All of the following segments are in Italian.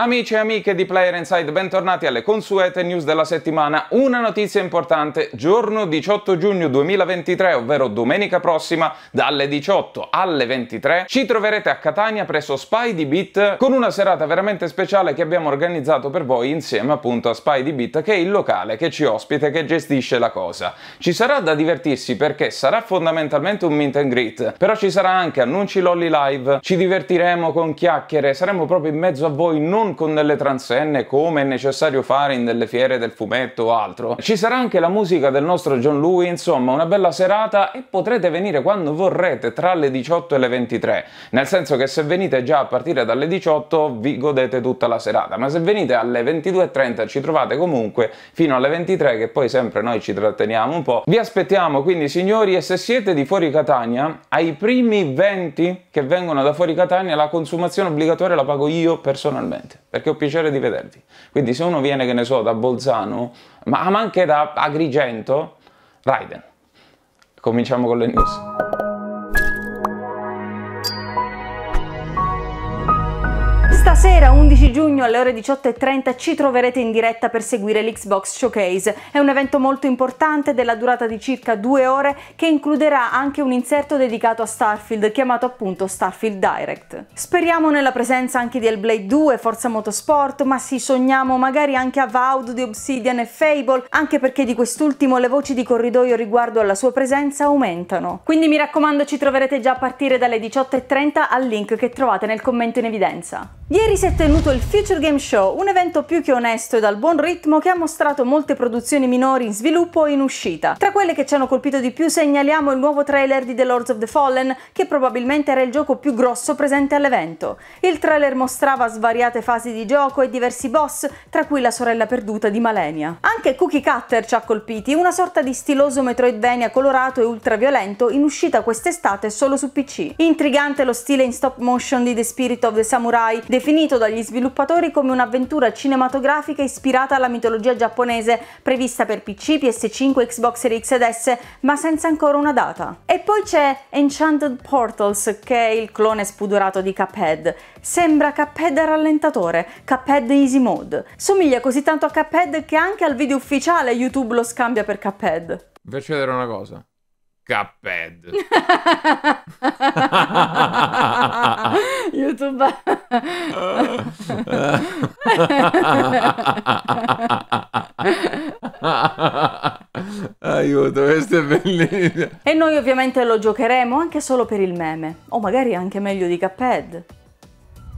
Amici e amiche di Player Inside, bentornati alle consuete news della settimana. Una notizia importante, giorno 18 giugno 2023, ovvero domenica prossima, dalle 18 alle 23, ci troverete a Catania presso Spidey Beat con una serata veramente speciale che abbiamo organizzato per voi insieme appunto a Spidey Beat, che è il locale che ci ospita e che gestisce la cosa. Ci sarà da divertirsi perché sarà fondamentalmente un meet and greet, però ci sarà anche annunci lolli live, ci divertiremo con chiacchiere, saremo proprio in mezzo a voi, non non con delle transenne come è necessario fare in delle fiere del fumetto o altro. Ci sarà anche la musica del nostro John Louis, insomma una bella serata e potrete venire quando vorrete tra le 18 e le 23, nel senso che se venite già a partire dalle 18 vi godete tutta la serata, ma se venite alle 22.30 ci trovate comunque fino alle 23 che poi sempre noi ci tratteniamo un po'. Vi aspettiamo quindi signori e se siete di fuori Catania, ai primi 20 che vengono da fuori Catania la consumazione obbligatoria la pago io personalmente perché ho piacere di vedervi. Quindi se uno viene, che ne so, da Bolzano, ma anche da Agrigento, Raiden. Cominciamo con le news. Stasera 11 giugno alle ore 18.30 ci troverete in diretta per seguire l'Xbox Showcase. È un evento molto importante della durata di circa due ore che includerà anche un inserto dedicato a Starfield chiamato appunto Starfield Direct. Speriamo nella presenza anche di Hellblade 2, Forza Motorsport, ma sì, sogniamo magari anche Avowed di Obsidian e Fable, anche perché di quest'ultimo le voci di corridoio riguardo alla sua presenza aumentano. Quindi mi raccomando ci troverete già a partire dalle 18.30 al link che trovate nel commento in evidenza. Ieri si è tenuto il Future Game Show, un evento più che onesto e dal buon ritmo che ha mostrato molte produzioni minori in sviluppo e in uscita. Tra quelle che ci hanno colpito di più segnaliamo il nuovo trailer di The Lords of the Fallen, che probabilmente era il gioco più grosso presente all'evento. Il trailer mostrava svariate fasi di gioco e diversi boss, tra cui la sorella perduta di Malenia. Anche Cookie Cutter ci ha colpiti, una sorta di stiloso metroidvania colorato e ultraviolento in uscita quest'estate solo su PC. Intrigante lo stile in stop motion di The Spirit of the Samurai, definito dagli sviluppatori come un'avventura cinematografica ispirata alla mitologia giapponese prevista per PC, PS5, Xbox Series X ed S, ma senza ancora una data. E poi c'è Enchanted Portals, che è il clone spudorato di Cuphead. Sembra Cuphead a rallentatore, Cuphead Easy Mode. Somiglia così tanto a Cuphead che anche al video ufficiale YouTube lo scambia per Cuphead. Vi faccio una cosa. Cuphead. YouTube. Aiuto, questo è bellissimo. E noi ovviamente lo giocheremo anche solo per il meme, o magari anche meglio di Cuphead.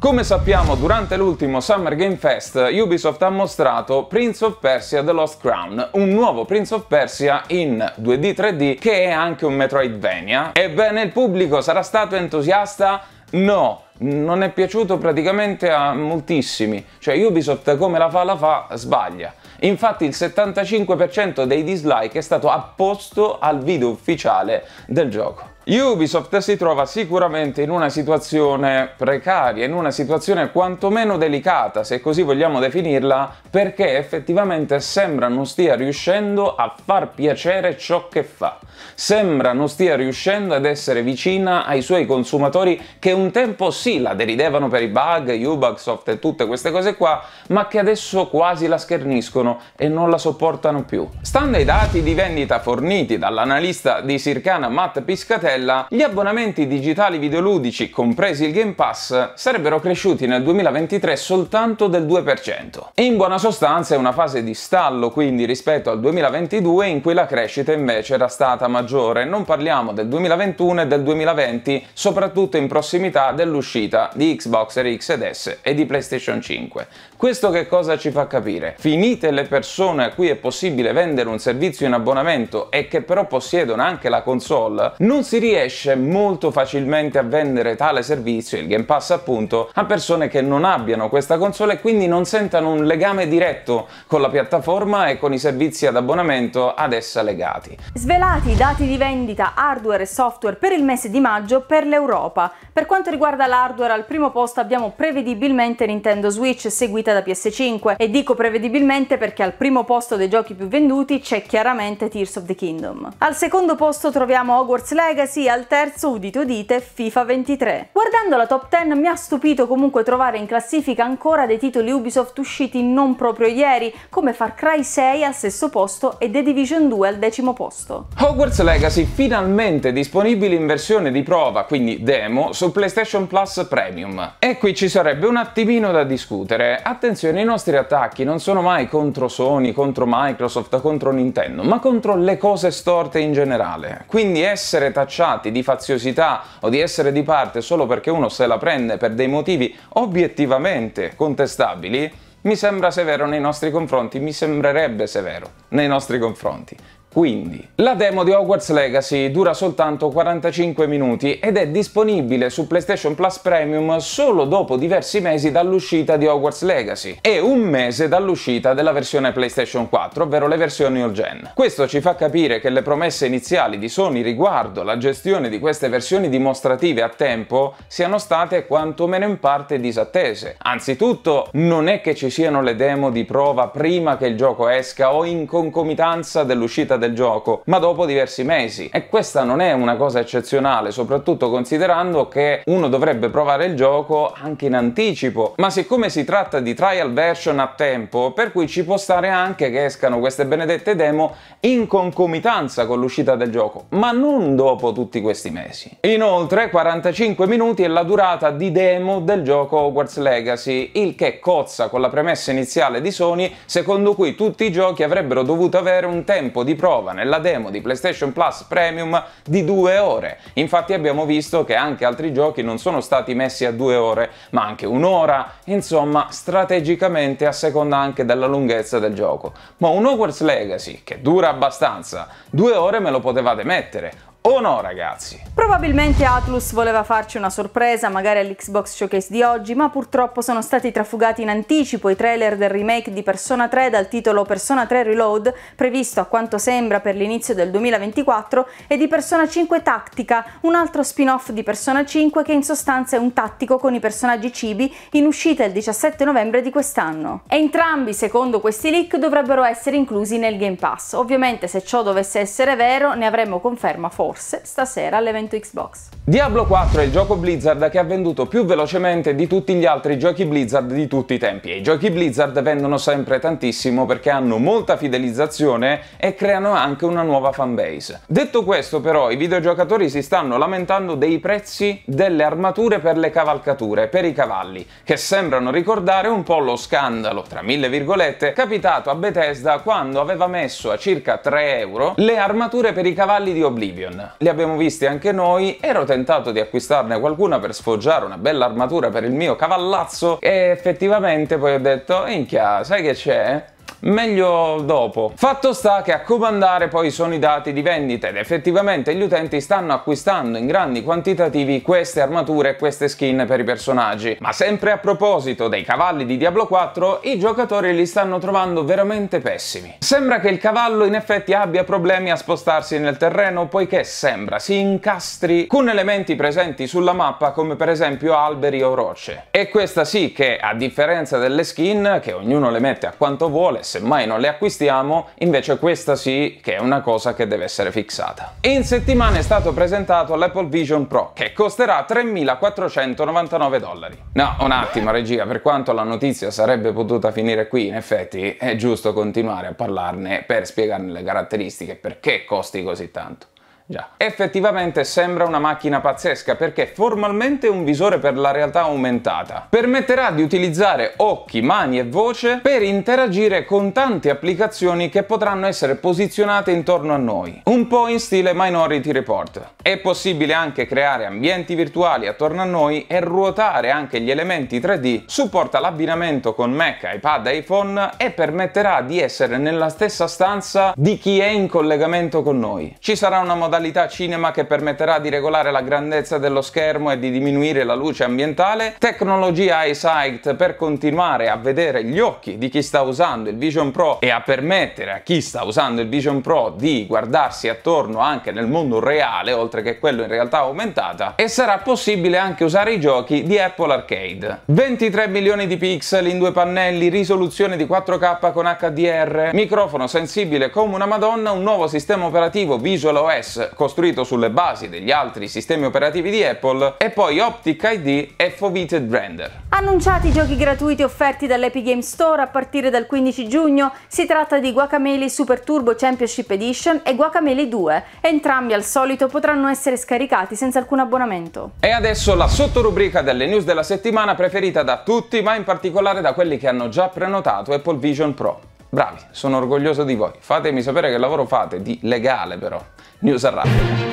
Come sappiamo, durante l'ultimo Summer Game Fest, Ubisoft ha mostrato Prince of Persia The Lost Crown, un nuovo Prince of Persia in 2D 3D che è anche un Metroidvania. Ebbene, il pubblico sarà stato entusiasta? No, non è piaciuto praticamente a moltissimi, cioè Ubisoft come la fa la fa sbaglia. Infatti il 75% dei dislike è stato apposto al video ufficiale del gioco. Ubisoft si trova sicuramente in una situazione precaria, in una situazione quantomeno delicata, se così vogliamo definirla, perché effettivamente sembra non stia riuscendo a far piacere ciò che fa. Sembra non stia riuscendo ad essere vicina ai suoi consumatori che un tempo sì la deridevano per i bug, Ubisoft e tutte queste cose qua, ma che adesso quasi la scherniscono e non la sopportano più. Stando ai dati di vendita forniti dall'analista di Sircana Matt Piscatelli, clientela, gli abbonamenti digitali videoludici, compresi il Game Pass, sarebbero cresciuti nel 2023 soltanto del 2%. E in buona sostanza è una fase di stallo quindi rispetto al 2022 in cui la crescita invece era stata maggiore. Non parliamo del 2021 e del 2020, soprattutto in prossimità dell'uscita di Xbox Series X ed S e di PlayStation 5. Questo che cosa ci fa capire? Finite le persone a cui è possibile vendere un servizio in abbonamento e che però possiedono anche la console, non si riesce molto facilmente a vendere tale servizio, il Game Pass appunto, a persone che non abbiano questa console e quindi non sentano un legame diretto con la piattaforma e con i servizi ad abbonamento ad essa legati. Svelati i dati di vendita hardware e software per il mese di maggio per l'Europa. Per quanto riguarda l'hardware, al primo posto abbiamo prevedibilmente Nintendo Switch seguita da PS5 e dico prevedibilmente perché al primo posto dei giochi più venduti c'è chiaramente Tears of the Kingdom. Al secondo posto troviamo Hogwarts Legacy sì al terzo udito dite FIFA 23. Guardando la top 10 mi ha stupito comunque trovare in classifica ancora dei titoli Ubisoft usciti non proprio ieri, come Far Cry 6 al sesto posto e The Division 2 al decimo posto. Hogwarts Legacy finalmente disponibile in versione di prova, quindi demo, su PlayStation Plus Premium. E qui ci sarebbe un attimino da discutere. Attenzione, i nostri attacchi non sono mai contro Sony, contro Microsoft, contro Nintendo, ma contro le cose storte in generale. Quindi essere tacciati schiacciati, di faziosità o di essere di parte solo perché uno se la prende per dei motivi obiettivamente contestabili, mi sembra severo nei nostri confronti, mi sembrerebbe severo nei nostri confronti. Quindi, la demo di Hogwarts Legacy dura soltanto 45 minuti ed è disponibile su PlayStation Plus Premium solo dopo diversi mesi dall'uscita di Hogwarts Legacy e un mese dall'uscita della versione PlayStation 4, ovvero le versioni all gen. Questo ci fa capire che le promesse iniziali di Sony riguardo la gestione di queste versioni dimostrative a tempo siano state quantomeno in parte disattese. Anzitutto, non è che ci siano le demo di prova prima che il gioco esca o in concomitanza dell'uscita del gioco, ma dopo diversi mesi. E questa non è una cosa eccezionale, soprattutto considerando che uno dovrebbe provare il gioco anche in anticipo. Ma siccome si tratta di trial version a tempo, per cui ci può stare anche che escano queste benedette demo in concomitanza con l'uscita del gioco, ma non dopo tutti questi mesi. Inoltre 45 minuti è la durata di demo del gioco Hogwarts Legacy, il che cozza con la premessa iniziale di Sony secondo cui tutti i giochi avrebbero dovuto avere un tempo di prova prova nella demo di PlayStation Plus Premium di due ore. Infatti abbiamo visto che anche altri giochi non sono stati messi a due ore, ma anche un'ora, insomma strategicamente a seconda anche della lunghezza del gioco. Ma un Hogwarts Legacy, che dura abbastanza, due ore me lo potevate mettere, o no ragazzi? Probabilmente Atlus voleva farci una sorpresa magari all'Xbox Showcase di oggi, ma purtroppo sono stati trafugati in anticipo i trailer del remake di Persona 3 dal titolo Persona 3 Reload, previsto a quanto sembra per l'inizio del 2024, e di Persona 5 Tactica, un altro spin-off di Persona 5 che in sostanza è un tattico con i personaggi cibi in uscita il 17 novembre di quest'anno. Entrambi, secondo questi leak, dovrebbero essere inclusi nel Game Pass. Ovviamente se ciò dovesse essere vero ne avremmo conferma fuori forse stasera all'evento Xbox. Diablo 4 è il gioco Blizzard che ha venduto più velocemente di tutti gli altri giochi Blizzard di tutti i tempi e i giochi Blizzard vendono sempre tantissimo perché hanno molta fidelizzazione e creano anche una nuova fanbase. Detto questo però i videogiocatori si stanno lamentando dei prezzi delle armature per le cavalcature, per i cavalli, che sembrano ricordare un po' lo scandalo, tra mille virgolette, capitato a Bethesda quando aveva messo a circa 3 euro le armature per i cavalli di Oblivion bene. Li abbiamo visti anche noi, ero tentato di acquistarne qualcuna per sfoggiare una bella armatura per il mio cavallazzo e effettivamente poi ho detto, minchia, sai che c'è? meglio dopo. Fatto sta che a comandare poi sono i dati di vendita ed effettivamente gli utenti stanno acquistando in grandi quantitativi queste armature e queste skin per i personaggi. Ma sempre a proposito dei cavalli di Diablo 4, i giocatori li stanno trovando veramente pessimi. Sembra che il cavallo in effetti abbia problemi a spostarsi nel terreno poiché sembra si incastri con elementi presenti sulla mappa come per esempio alberi o rocce. E questa sì che, a differenza delle skin, che ognuno le mette a quanto vuole, semmai non le acquistiamo, invece questa sì che è una cosa che deve essere fissata. In settimana è stato presentato l'Apple Vision Pro, che costerà 3.499 dollari. No, un attimo regia, per quanto la notizia sarebbe potuta finire qui, in effetti è giusto continuare a parlarne per spiegarne le caratteristiche e perché costi così tanto. Già. Effettivamente sembra una macchina pazzesca perché formalmente è un visore per la realtà aumentata. Permetterà di utilizzare occhi, mani e voce per interagire con tante applicazioni che potranno essere posizionate intorno a noi, un po' in stile Minority Report. È possibile anche creare ambienti virtuali attorno a noi e ruotare anche gli elementi 3D, supporta l'abbinamento con Mac, iPad, e iPhone e permetterà di essere nella stessa stanza di chi è in collegamento con noi. Ci sarà una modalità modalità cinema che permetterà di regolare la grandezza dello schermo e di diminuire la luce ambientale, tecnologia EyeSight per continuare a vedere gli occhi di chi sta usando il Vision Pro e a permettere a chi sta usando il Vision Pro di guardarsi attorno anche nel mondo reale, oltre che quello in realtà aumentata, e sarà possibile anche usare i giochi di Apple Arcade. 23 milioni di pixel in due pannelli, risoluzione di 4K con HDR, microfono sensibile come una madonna, un nuovo sistema operativo Visual OS costruito sulle basi degli altri sistemi operativi di Apple e poi Optic ID e Foveated Render. Annunciati i giochi gratuiti offerti dall'Epic Game Store a partire dal 15 giugno, si tratta di Guacamele Super Turbo Championship Edition e Guacamele 2, entrambi al solito potranno essere scaricati senza alcun abbonamento. E adesso la sottorubrica delle news della settimana preferita da tutti, ma in particolare da quelli che hanno già prenotato Apple Vision Pro. Bravi, sono orgoglioso di voi. Fatemi sapere che lavoro fate, di legale però. News Unwrapped.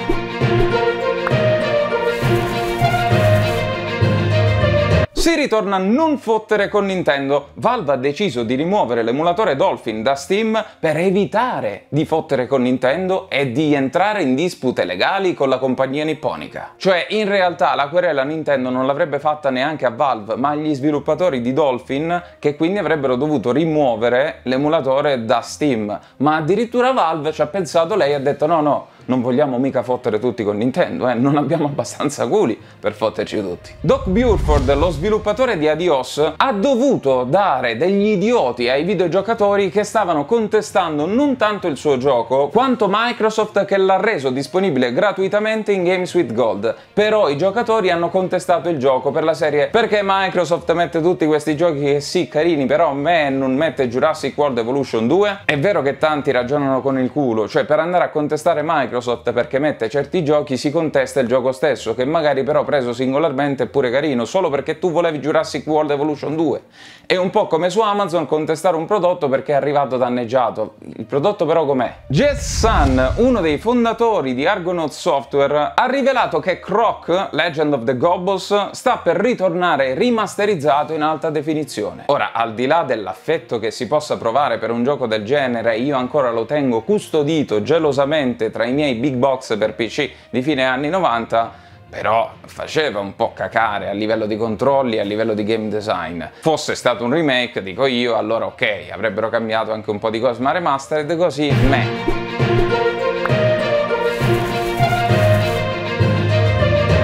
Si ritorna a non fottere con Nintendo. Valve ha deciso di rimuovere l'emulatore Dolphin da Steam per evitare di fottere con Nintendo e di entrare in dispute legali con la compagnia nipponica. Cioè, in realtà la querela Nintendo non l'avrebbe fatta neanche a Valve, ma agli sviluppatori di Dolphin, che quindi avrebbero dovuto rimuovere l'emulatore da Steam. Ma addirittura Valve ci ha pensato lei e ha detto no no, non vogliamo mica fottere tutti con Nintendo, eh? non abbiamo abbastanza culi per fotterci tutti. Doc Burford, lo sviluppatore di Adios, ha dovuto dare degli idioti ai videogiocatori che stavano contestando non tanto il suo gioco, quanto Microsoft che l'ha reso disponibile gratuitamente in Games with Gold. Però i giocatori hanno contestato il gioco per la serie perché Microsoft mette tutti questi giochi che sì, carini, però a me non mette Jurassic World Evolution 2? È vero che tanti ragionano con il culo, cioè per andare a contestare Microsoft Microsoft perché mette certi giochi si contesta il gioco stesso, che magari però preso singolarmente è pure carino, solo perché tu volevi Jurassic World Evolution 2. È un po' come su Amazon contestare un prodotto perché è arrivato danneggiato. Il prodotto però com'è? Jess Sun, uno dei fondatori di Argonaut Software, ha rivelato che Croc, Legend of the Gobbles, sta per ritornare rimasterizzato in alta definizione. Ora, al di là dell'affetto che si possa provare per un gioco del genere, io ancora lo tengo custodito gelosamente tra i miei nei big box per PC di fine anni 90 però faceva un po' cacare a livello di controlli, a livello di game design. Fosse stato un remake, dico io, allora ok, avrebbero cambiato anche un po' di cose, ma remastered così, meh.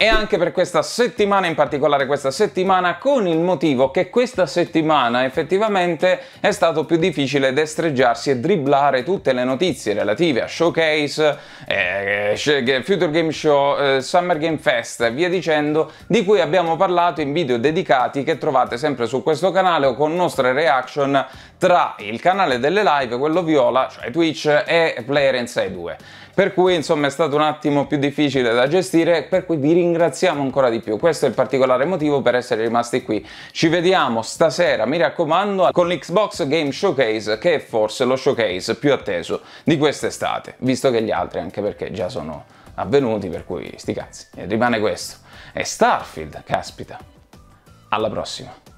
e anche per questa settimana, in particolare questa settimana, con il motivo che questa settimana effettivamente è stato più difficile destreggiarsi e dribblare tutte le notizie relative a showcase, eh, Future Game Show, eh, Summer Game Fest e via dicendo, di cui abbiamo parlato in video dedicati che trovate sempre su questo canale o con nostre reaction tra il canale delle live, quello viola, cioè Twitch, e Player Inside 2 per cui insomma è stato un attimo più difficile da gestire, per cui vi ringraziamo ancora di più. Questo è il particolare motivo per essere rimasti qui. Ci vediamo stasera, mi raccomando, con l'Xbox Game Showcase, che è forse lo showcase più atteso di quest'estate, visto che gli altri, anche perché già sono avvenuti, per cui sti cazzi. rimane questo. E Starfield, caspita. Alla prossima.